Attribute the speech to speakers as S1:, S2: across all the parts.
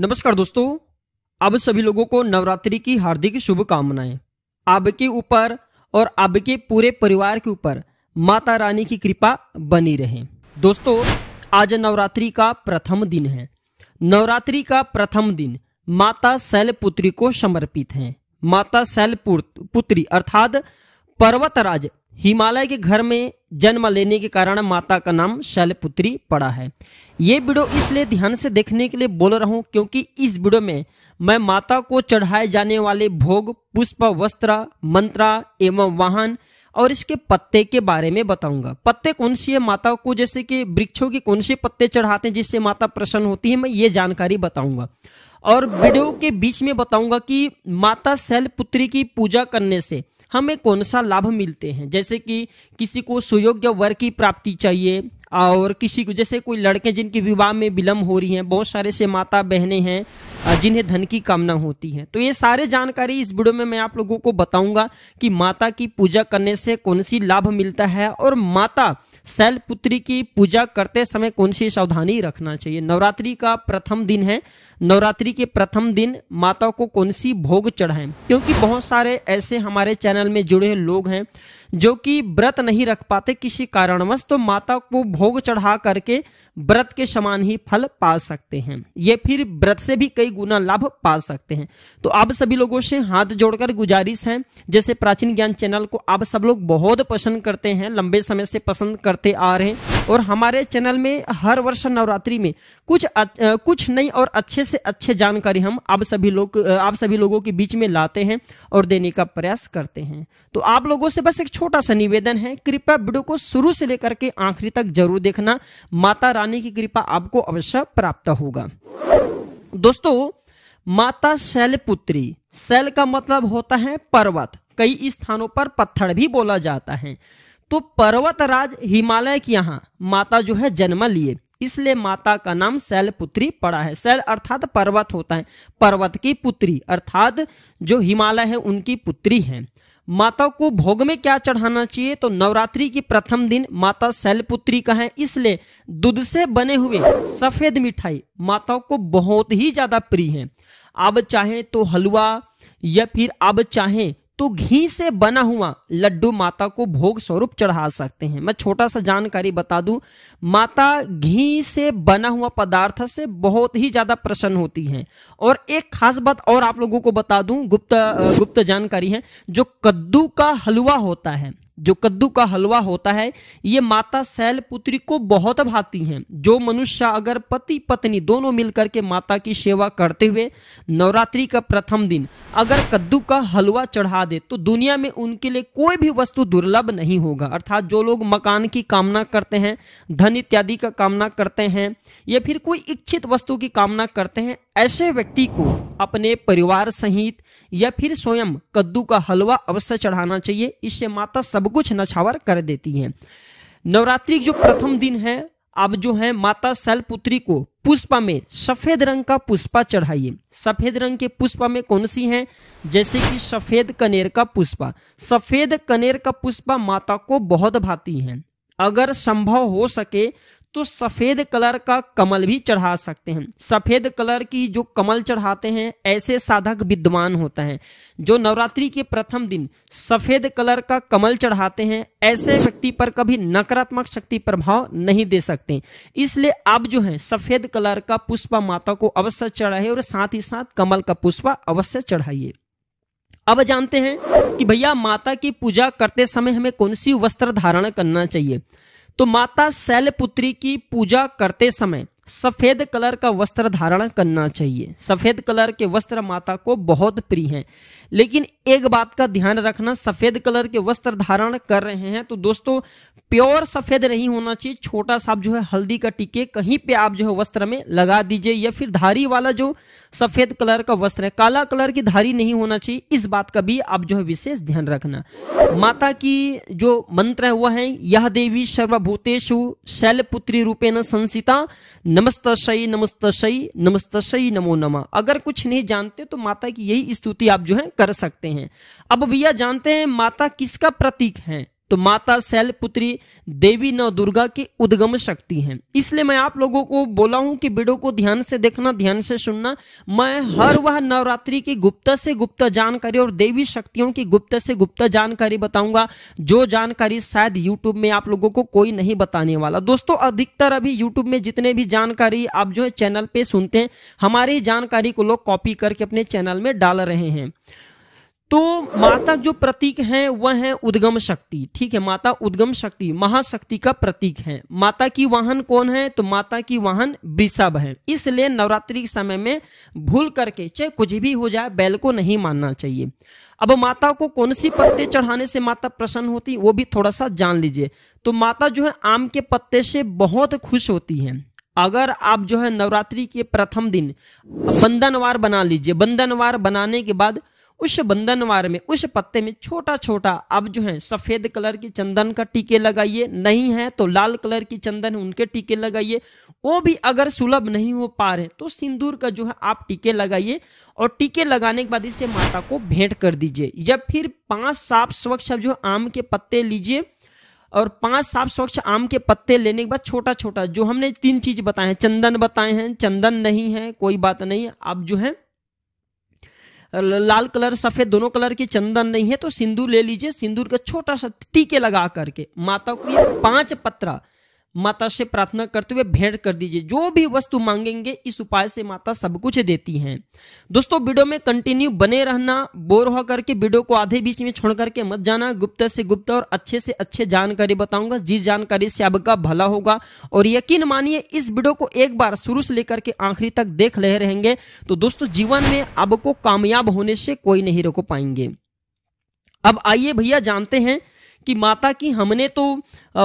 S1: नमस्कार दोस्तों अब सभी लोगों को नवरात्रि की हार्दिक शुभकामनाएं आपके ऊपर और आपके पूरे परिवार के ऊपर माता रानी की कृपा बनी रहे दोस्तों आज नवरात्रि का प्रथम दिन है नवरात्रि का प्रथम दिन माता शैलपुत्री को समर्पित है माता शैल पुत्री अर्थात पर्वतराज हिमालय के घर में जन्म लेने के कारण माता का नाम शैलपुत्री पड़ा है ये वीडियो इसलिए ध्यान से देखने के लिए बोल रहा हूँ क्योंकि इस वीडियो में मैं माता को चढ़ाए जाने वाले भोग पुष्प वस्त्र मंत्रा एवं वाहन और इसके पत्ते के बारे में बताऊंगा पत्ते कौन सी है माता को जैसे कि वृक्षों के कौन से पत्ते चढ़ाते हैं जिससे माता प्रसन्न होती है मैं ये जानकारी बताऊंगा और वीडियो के बीच में बताऊंगा कि माता शैलपुत्री की पूजा करने से हमें कौन सा लाभ मिलते हैं जैसे कि किसी को सुयोग्य वर की प्राप्ति चाहिए और किसी को जैसे कोई लड़के जिनके विवाह में विलम्ब हो रही है बहुत सारे से माता बहनें हैं जिन्हें धन की कामना होती है तो ये सारे जानकारी इस वीडियो में मैं आप लोगों को बताऊंगा कि माता की पूजा करने से कौन सी लाभ मिलता है और माता शैल पुत्री की पूजा करते समय कौन सी सावधानी रखना चाहिए नवरात्रि का प्रथम दिन है नवरात्रि के प्रथम दिन माता को कौन सी भोग चढ़ाएं क्योंकि बहुत सारे ऐसे हमारे चैनल में जुड़े लोग हैं जो कि व्रत नहीं रख पाते किसी कारणवश तो माता को भोग चढ़ा करके व्रत के समान ही फल पा सकते हैं ये फिर व्रत से भी कई गुना लाभ पा सकते हैं तो आप सभी लोगों से हाथ जोड़कर गुजारिश है जैसे प्राचीन ज्ञान चैनल को आप सब लोग बहुत पसंद करते हैं लंबे समय से पसंद करते आ रहे हैं और हमारे चैनल में हर वर्ष नवरात्रि में कुछ अच, कुछ नई और अच्छे से अच्छे जानकारी हम आप सभी लोग आप सभी लोगों के बीच में लाते हैं और देने का प्रयास करते हैं तो आप लोगों से बस एक छोटा सा निवेदन है कृपया वीडियो को शुरू से लेकर के आखिरी तक जरूर देखना माता रानी की कृपा आपको अवश्य प्राप्त होगा दोस्तों माता शैलपुत्री शैल का मतलब होता है पर्वत कई स्थानों पर पत्थर भी बोला जाता है तो पर्वतराज हिमालय के यहाँ माता जो है जन्म लिए इसलिए माता का नाम पुत्री पड़ा है शैल अर्थात पर्वत होता है पर्वत की पुत्री अर्थात जो हिमालय है उनकी पुत्री है माता को भोग में क्या चढ़ाना चाहिए तो नवरात्रि की प्रथम दिन माता शैलपुत्री का है इसलिए दूध से बने हुए सफेद मिठाई माता को बहुत ही ज्यादा प्रिय है अब चाहे तो हलवा या फिर अब चाहे तो घी से बना हुआ लड्डू माता को भोग स्वरूप चढ़ा सकते हैं मैं छोटा सा जानकारी बता दूं माता घी से बना हुआ पदार्थ से बहुत ही ज्यादा प्रसन्न होती हैं और एक खास बात और आप लोगों को बता दूं गुप्त गुप्त जानकारी है जो कद्दू का हलवा होता है जो कद्दू का हलवा होता है ये माता शैलपुत्री पुत्री को बहुत भाती हैं जो मनुष्य अगर पति पत्नी दोनों मिलकर के माता की सेवा करते हुए नवरात्रि का प्रथम दिन अगर कद्दू का हलवा चढ़ा दे तो दुनिया में उनके लिए कोई भी वस्तु दुर्लभ नहीं होगा अर्थात जो लोग मकान की कामना करते हैं धन इत्यादि का कामना करते हैं या फिर कोई इच्छित वस्तु की कामना करते हैं ऐसे व्यक्ति को अपने परिवार सहित या फिर स्वयं कद्दू का हलवा अवश्य चढ़ाना चाहिए इससे माता सब कुछ नछावर कर देती हैं नवरात्रि जो प्रथम दिन है अब जो है माता शैलपुत्री को पुष्पा में सफेद रंग का पुष्पा चढ़ाइए सफेद रंग के पुष्पा में कौन सी हैं जैसे कि सफेद कनेर का पुष्पा सफेद कनेर का पुष्पा माता को बहुत भाती हैं अगर संभव हो सके तो सफेद कलर का कमल भी चढ़ा सकते हैं सफेद कलर की जो कमल चढ़ाते हैं ऐसे साधक विद्वान होता है जो नवरात्रि के प्रथम दिन सफेद कलर का कमल चढ़ाते हैं ऐसे व्यक्ति पर कभी नकारात्मक शक्ति प्रभाव नहीं दे सकते इसलिए आप जो है सफेद कलर का पुष्पा माता को अवश्य चढ़ाइए और साथ ही साथ कमल का पुष्पा अवश्य चढ़ाइए अब जानते हैं कि भैया माता की पूजा करते समय हमें कौन सी वस्त्र धारण करना चाहिए तो माता शैलपुत्री की पूजा करते समय सफ़ेद कलर का वस्त्र धारण करना चाहिए सफ़ेद कलर के वस्त्र माता को बहुत प्रिय हैं लेकिन एक बात का ध्यान रखना सफ़ेद कलर के वस्त्र धारण कर रहे हैं तो दोस्तों प्योर सफ़ेद नहीं होना चाहिए छोटा सा जो है हल्दी का टीके कहीं पे आप जो है वस्त्र में लगा दीजिए या फिर धारी वाला जो सफ़ेद कलर का वस्त्र है काला कलर की धारी नहीं होना चाहिए इस बात का भी आप जो है विशेष ध्यान रखना माता की जो मंत्र है वह है यह देवी सर्वभूतेशु शैल पुत्री रूपे संसिता नमस्त नमस्त सई नमस्त सई नमो नमा अगर कुछ नहीं जानते तो माता की यही स्तुति आप जो है कर सकते हैं अब भैया जानते हैं माता किसका प्रतीक है तो माता शैल पुत्री देवी नव दुर्गा की उद्गम शक्ति है इसलिए मैं आप लोगों को बोला हूं कि वीडियो को ध्यान से देखना ध्यान से सुनना मैं हर वह नवरात्रि की गुप्त से गुप्त जानकारी और देवी शक्तियों की गुप्त से गुप्त जानकारी बताऊंगा जो जानकारी शायद यूट्यूब में आप लोगों को कोई नहीं बताने वाला दोस्तों अधिकतर अभी यूट्यूब में जितने भी जानकारी आप जो है चैनल पे सुनते हैं हमारी जानकारी को लोग कॉपी करके अपने चैनल में डाल रहे हैं तो माता जो प्रतीक है वह है उद्गम शक्ति ठीक है माता उद्गम शक्ति महाशक्ति का प्रतीक है माता की वाहन कौन है तो माता की वाहन वृषभ है इसलिए नवरात्रि के समय में भूल करके चाहे कुछ भी हो जाए बैल को नहीं मानना चाहिए अब माता को कौन सी पत्ते चढ़ाने से माता प्रसन्न होती वो भी थोड़ा सा जान लीजिए तो माता जो है आम के पत्ते से बहुत खुश होती है अगर आप जो है नवरात्रि के प्रथम दिन बंधनवार बना लीजिए बंधनवार बनाने के बाद उस वार में उस पत्ते में छोटा छोटा अब जो है सफेद कलर की चंदन का टीके लगाइए नहीं है तो लाल कलर की चंदन है उनके टीके लगाइए वो भी अगर सुलभ नहीं हो पा रहे तो सिंदूर का जो है आप टीके लगाइए और टीके लगाने के बाद इसे माता को भेंट कर दीजिए या फिर पांच साफ स्वच्छ जो आम के पत्ते लीजिए और पांच साफ स्वच्छ आम के पत्ते लेने के बाद छोटा छोटा जो हमने तीन चीज बताए हैं चंदन बताए हैं चंदन नहीं है कोई बात नहीं अब जो है लाल कलर सफेद दोनों कलर की चंदन नहीं है तो सिंदूर ले लीजिए सिंदूर का छोटा सा टीके लगा करके माता को पांच पत्रा माता से प्रार्थना करते हुए भेंट कर दीजिए जो भी वस्तु मांगेंगे इस उपाय से माता सब कुछ देती हैं दोस्तों वीडियो में कंटिन्यू बने रहना बोर हो करके वीडियो को आधे बीच में छोड़ करके मत जाना गुप्त से गुप्त और अच्छे से अच्छे जानकारी बताऊंगा जिस जानकारी से आपका भला होगा और यकीन मानिए इस वीडियो को एक बार शुरू से लेकर के आखिरी तक देख रहे रहेंगे तो दोस्तों जीवन में आपको कामयाब होने से कोई नहीं रोक पाएंगे अब आइए भैया जानते हैं कि माता की हमने तो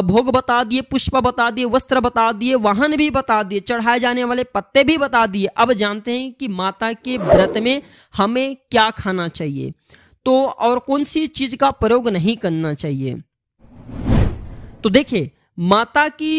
S1: भोग बता दिए पुष्प बता दिए वस्त्र बता दिए वाहन भी बता दिए चढ़ाए जाने वाले पत्ते भी बता दिए अब जानते हैं कि माता के व्रत में हमें क्या खाना चाहिए तो और कौन सी चीज का प्रयोग नहीं करना चाहिए तो देखिए माता की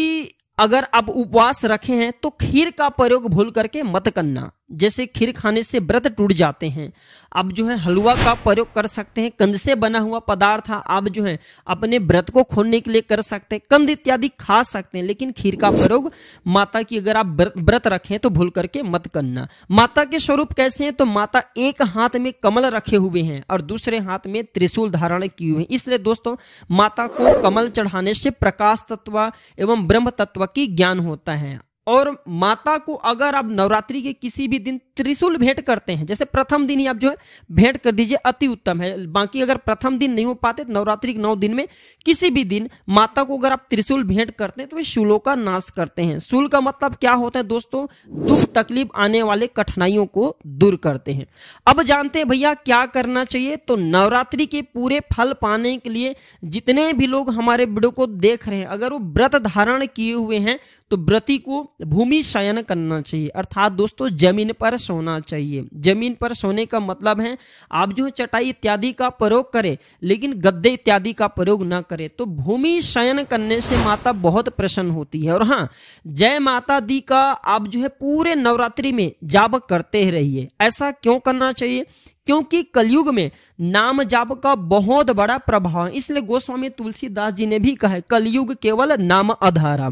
S1: अगर आप उपवास रखे हैं तो खीर का प्रयोग भूल करके मत करना जैसे खीर खाने से व्रत टूट जाते हैं आप जो है हलवा का प्रयोग कर सकते हैं कंद से बना हुआ पदार्थ आप जो है अपने व्रत को खोलने के लिए कर सकते हैं कंद इत्यादि खा सकते हैं लेकिन खीर का प्रयोग माता की अगर आप व्रत रखें तो भूल करके मत करना माता के स्वरूप कैसे हैं तो माता एक हाथ में कमल रखे हुए हैं और दूसरे हाथ में त्रिशूल धारण किए हुए हैं इसलिए दोस्तों माता को कमल चढ़ाने से प्रकाश तत्व एवं ब्रह्म तत्व की ज्ञान होता है और माता को अगर आप नवरात्रि के किसी भी दिन त्रिशूल भेंट करते हैं जैसे प्रथम दिन ही आप जो है भेंट कर दीजिए अति उत्तम है बाकी अगर प्रथम दिन नहीं हो पाते तो नवरात्रि के नौ दिन में किसी भी दिन माता को अगर आप त्रिशूल भेंट करते हैं तो वे शूलों का नाश करते हैं शूल का मतलब क्या होता है दोस्तों दुख तकलीफ आने वाले कठिनाइयों को दूर करते हैं अब जानते हैं भैया क्या करना चाहिए तो नवरात्रि के पूरे फल पाने के लिए जितने भी लोग हमारे वीडियो को देख रहे हैं अगर वो व्रत धारण किए हुए हैं तो व्रती को भूमि शयन करना चाहिए अर्थात दोस्तों जमीन पर सोना चाहिए जमीन पर सोने का मतलब है आप जो चटाई इत्यादि का प्रयोग करें लेकिन गद्दे इत्यादि का प्रयोग ना करें तो भूमि शयन करने से माता बहुत प्रसन्न होती है और हाँ जय माता दी का आप जो है पूरे नवरात्रि में जाप करते रहिए ऐसा क्यों करना चाहिए क्योंकि कलयुग में नाम जाप का बहुत बड़ा प्रभाव है इसलिए गोस्वामी तुलसीदास जी ने भी कहा है कलयुग केवल नाम आधारा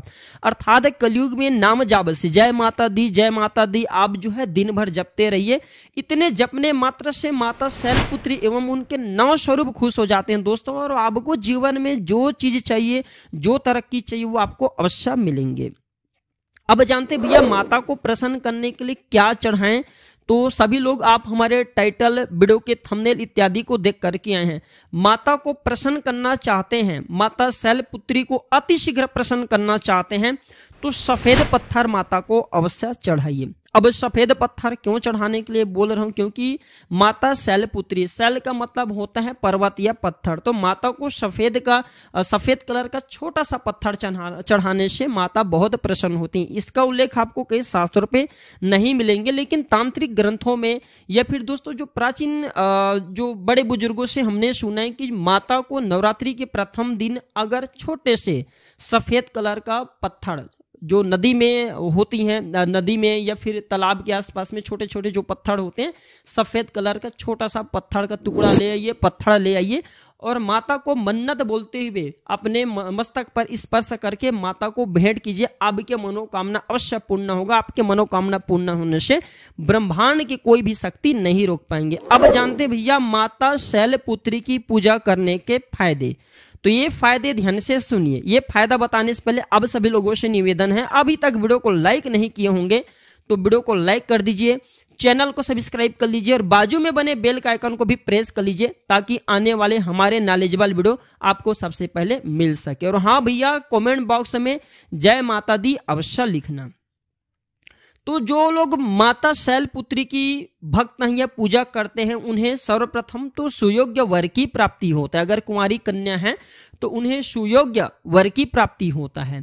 S1: अर्थात कलयुग में नाम जाप से जय माता दी जय माता दी आप जो है दिन भर जपते रहिए इतने जपने मात्र से माता शैलपुत्री एवं उनके नव स्वरूप खुश हो जाते हैं दोस्तों और आपको जीवन में जो चीज चाहिए जो तरक्की चाहिए वो आपको अवश्य मिलेंगे अब जानते भैया माता को प्रसन्न करने के लिए क्या चढ़ाएं तो सभी लोग आप हमारे टाइटल वीडियो के थंबनेल इत्यादि को देख करके आए हैं माता को प्रसन्न करना चाहते हैं माता शैल पुत्री को अतिशीघ्र प्रसन्न करना चाहते हैं तो सफेद पत्थर माता को अवश्य चढ़ाइए अब सफेद पत्थर क्यों चढ़ाने के लिए बोल रहा हूं क्योंकि माता शैल पुत्री शैल का मतलब होता है पर्वत या पत्थर तो माता को सफेद का सफेद कलर का छोटा सा पत्थर चढ़ाने से माता बहुत प्रसन्न होती है इसका उल्लेख आपको कई शास्त्रों पे नहीं मिलेंगे लेकिन तांत्रिक ग्रंथों में या फिर दोस्तों जो प्राचीन जो बड़े बुजुर्गों से हमने सुना है कि माता को नवरात्रि के प्रथम दिन अगर छोटे से सफेद कलर का पत्थर जो नदी में होती हैं नदी में या फिर तालाब के आसपास में छोटे छोटे जो पत्थर होते हैं सफ़ेद कलर का छोटा सा पत्थर का टुकड़ा ले आइए पत्थर ले आइए और माता को मन्नत बोलते हुए अपने मस्तक पर स्पर्श करके माता को भेंट कीजिए आपके मनोकामना अवश्य पूर्ण होगा आपके मनोकामना पूर्ण होने से ब्रह्मांड की कोई भी शक्ति नहीं रोक पाएंगे अब जानते भैया माता शैलपुत्री की पूजा करने के फायदे तो ये फायदे ध्यान से सुनिए ये फायदा बताने से पहले अब सभी लोगों से निवेदन है अभी तक वीडियो को लाइक नहीं किए होंगे तो वीडियो को लाइक कर दीजिए चैनल को सब्सक्राइब कर लीजिए और बाजू में बने बेल का आइकन को भी प्रेस कर लीजिए ताकि आने वाले हमारे नॉलेजेबल वीडियो आपको सबसे पहले मिल सके और हाँ भैया कमेंट बॉक्स में जय माता दी अवश्य लिखना तो जो लोग माता शैलपुत्री की भक्त नहीं या पूजा करते हैं उन्हें सर्वप्रथम तो सुयोग्य वर की प्राप्ति होता है अगर कुंवारी कन्या है तो उन्हें सुयोग्य वर की प्राप्ति होता है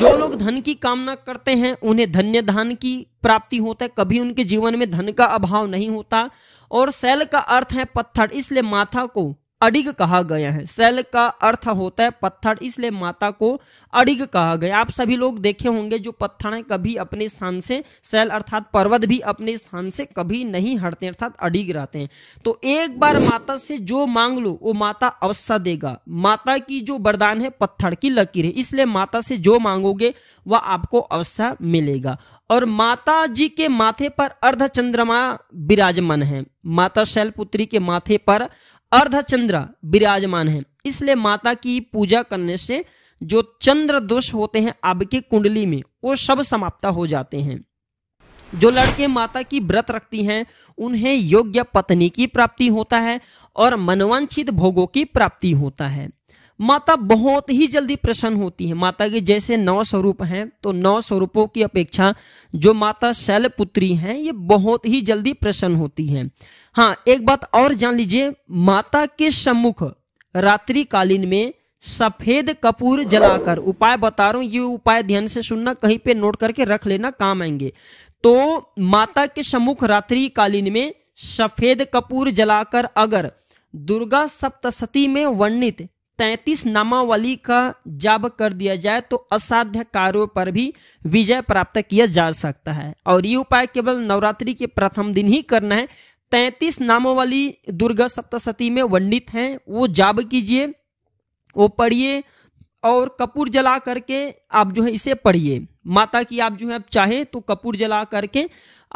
S1: जो लोग धन की कामना करते हैं उन्हें धन्य धान की प्राप्ति होता है कभी उनके जीवन में धन का अभाव नहीं होता और शैल का अर्थ है पत्थर इसलिए माथा को अडिग कहा गया है सेल का अर्थ होता है पत्थर इसलिए माता को अडिग कहा गया आप सभी लोग देखे होंगे जो पत्थर है कभी अपने स्थान से सेल अर्थात पर्वत भी अपने स्थान से कभी नहीं हटते अर्थात अडिग रहते हैं तो एक बार माता से जो मांग लो वो माता अवश्य देगा माता की जो वरदान है पत्थर की लकीर है इसलिए माता से जो मांगोगे वह आपको अवश्य मिलेगा और माता जी के माथे पर अर्ध चंद्रमा विराजमान है माता शैलपुत्री के माथे पर चंद्र विराजमान है इसलिए माता की पूजा करने से जो चंद्र दोष होते हैं अब की कुंडली में वो सब समाप्त हो जाते हैं जो लड़के माता की व्रत रखती हैं उन्हें योग्य पत्नी की प्राप्ति होता है और मनवांछित भोगों की प्राप्ति होता है माता बहुत ही जल्दी प्रसन्न होती है माता के जैसे नौ स्वरूप हैं तो नौ स्वरूपों की अपेक्षा जो माता शैलपुत्री हैं ये बहुत ही जल्दी प्रसन्न होती हैं हाँ एक बात और जान लीजिए माता के सम्मुख रात्रि कालीन में सफेद कपूर जलाकर उपाय बता रहा हूं ये उपाय ध्यान से सुनना कहीं पे नोट करके रख लेना काम आएंगे तो माता के सम्मुख रात्रि कालीन में सफेद कपूर जलाकर अगर दुर्गा सप्तशती में वर्णित तैतीस नामावली का जाप कर दिया जाए तो असाध्य कार्यों पर भी विजय प्राप्त किया जा सकता है और ये उपाय केवल नवरात्रि के प्रथम दिन ही करना है तैतीस नामों वाली दुर्गा सप्तशती में वर्णित हैं वो जाब कीजिए वो पढ़िए और कपूर जला करके आप जो है इसे पढ़िए माता की आप जो है आप चाहे तो कपूर जला करके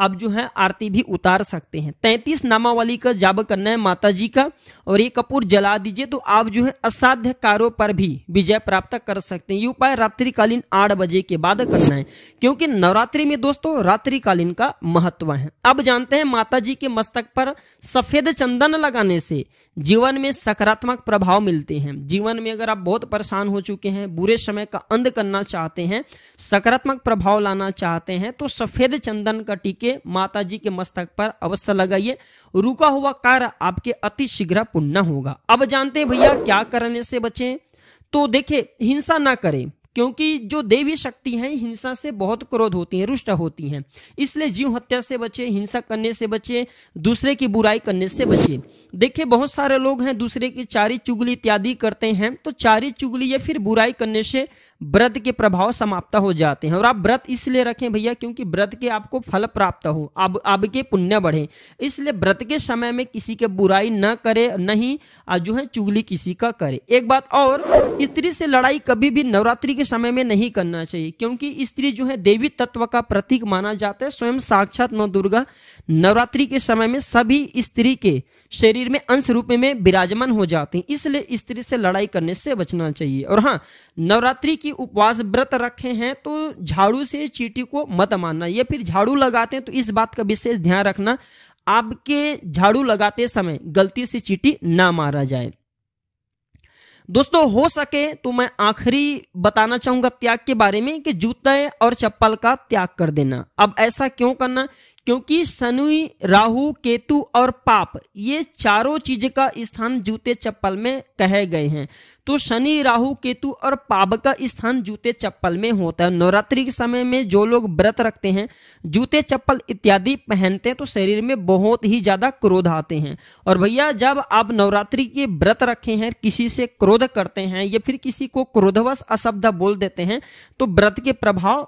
S1: आप जो है आरती भी उतार सकते हैं तैतीस नामावली का जाप करना है माता जी का और ये कपूर जला दीजिए तो आप जो है असाध्य कार्यों पर भी विजय प्राप्त कर सकते हैं ये उपाय रात्रिकालीन आठ बजे के बाद करना है क्योंकि नवरात्रि में दोस्तों रात्रिकालीन का महत्व है अब जानते हैं माता जी के मस्तक पर सफेद चंदन लगाने से जीवन में सकारात्मक प्रभाव मिलते हैं जीवन में अगर आप बहुत परेशान हो चुके हैं बुरे समय का अंत करना चाहते हैं सकारात्मक प्रभाव लाना चाहते हैं तो सफेद चंदन का टीके के माता जी के मस्तक पर अवश्य लगाइए रुका हुआ कार्य आपके अति शीघ्र पुण्य होगा अब जानते हैं भैया क्या करने से बचे तो देखे हिंसा ना करें क्योंकि जो देवी शक्ति है हिंसा से बहुत क्रोध होती है रुष्ट होती है इसलिए जीव हत्या से बचे हिंसा करने से बचे दूसरे की बुराई करने से बचे देखिए बहुत सारे लोग हैं दूसरे की चारी चुगली इत्यादि करते हैं तो चारी चुगली या फिर बुराई करने से व्रत के प्रभाव समाप्त हो जाते हैं और आप व्रत इसलिए रखें भैया क्योंकि व्रत के आपको फल प्राप्त हो अब अब के पुण्य बढ़े इसलिए व्रत के समय में किसी के बुराई न करे नहीं जो है चुगली किसी का करे एक बात और स्त्री से लड़ाई कभी भी नवरात्रि के समय में नहीं करना चाहिए क्योंकि स्त्री जो है देवी तत्व का प्रतीक माना जाता है स्वयं साक्षात नौ दुर्गा नवरात्रि के समय में सभी स्त्री के शरीर में अंश रूप में विराजमान हो जाते हैं इसलिए स्त्री से लड़ाई करने से बचना चाहिए और हाँ नवरात्रि की उपवास व्रत रखे हैं तो झाड़ू से चीटी को मत मानना या फिर झाड़ू लगाते हैं तो इस बात का विशेष ध्यान रखना आपके झाड़ू लगाते समय गलती से चीटी ना मारा जाए दोस्तों हो सके तो मैं आखिरी बताना चाहूंगा त्याग के बारे में कि जूते और चप्पल का त्याग कर देना अब ऐसा क्यों करना क्योंकि शनि राहु केतु और पाप ये चारों चीज का स्थान जूते चप्पल में कहे गए हैं तो शनि राहु केतु और पाप का स्थान जूते चप्पल में होता है नवरात्रि के समय में जो लोग व्रत रखते हैं जूते चप्पल इत्यादि पहनते हैं तो शरीर में बहुत ही ज्यादा क्रोध आते हैं और भैया जब आप नवरात्रि के व्रत रखे हैं किसी से क्रोध करते हैं या फिर किसी को क्रोधवश अशब्द बोल देते हैं तो व्रत के प्रभाव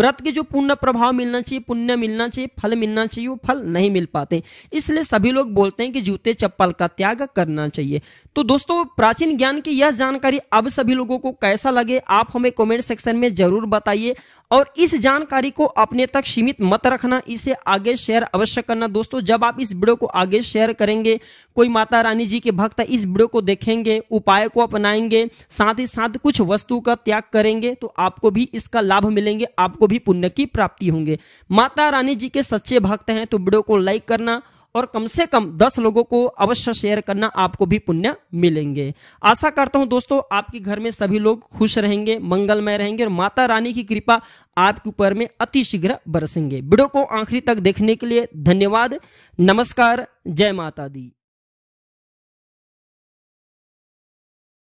S1: व्रत के जो पुण्य प्रभाव मिलना चाहिए पुण्य मिलना चाहिए फल मिलना चाहिए वो फल नहीं मिल पाते इसलिए सभी लोग बोलते हैं कि जूते चप्पल का त्याग करना चाहिए तो दोस्तों प्राचीन ज्ञान की यह जानकारी अब सभी लोगों को कैसा लगे आप हमें कमेंट सेक्शन में जरूर बताइए और इस जानकारी को अपने तक सीमित मत रखना इसे आगे शेयर अवश्य करना दोस्तों जब आप इस वीडियो को आगे शेयर करेंगे कोई माता रानी जी के भक्त इस वीडियो को देखेंगे उपाय को अपनाएंगे साथ ही साथ कुछ वस्तु का त्याग करेंगे तो आपको भी इसका लाभ मिलेंगे आपको भी पुण्य की प्राप्ति होंगे माता रानी जी के सच्चे भक्त हैं तो वीडियो को लाइक करना और कम से कम दस लोगों को अवश्य शेयर करना आपको भी पुण्य मिलेंगे आशा करता हूं दोस्तों आपके घर में सभी लोग खुश रहेंगे मंगलमय रहेंगे और माता रानी की कृपा आपके ऊपर में अति शीघ्र बरसेंगे वीडियो को आखिरी तक देखने के लिए धन्यवाद नमस्कार जय माता दी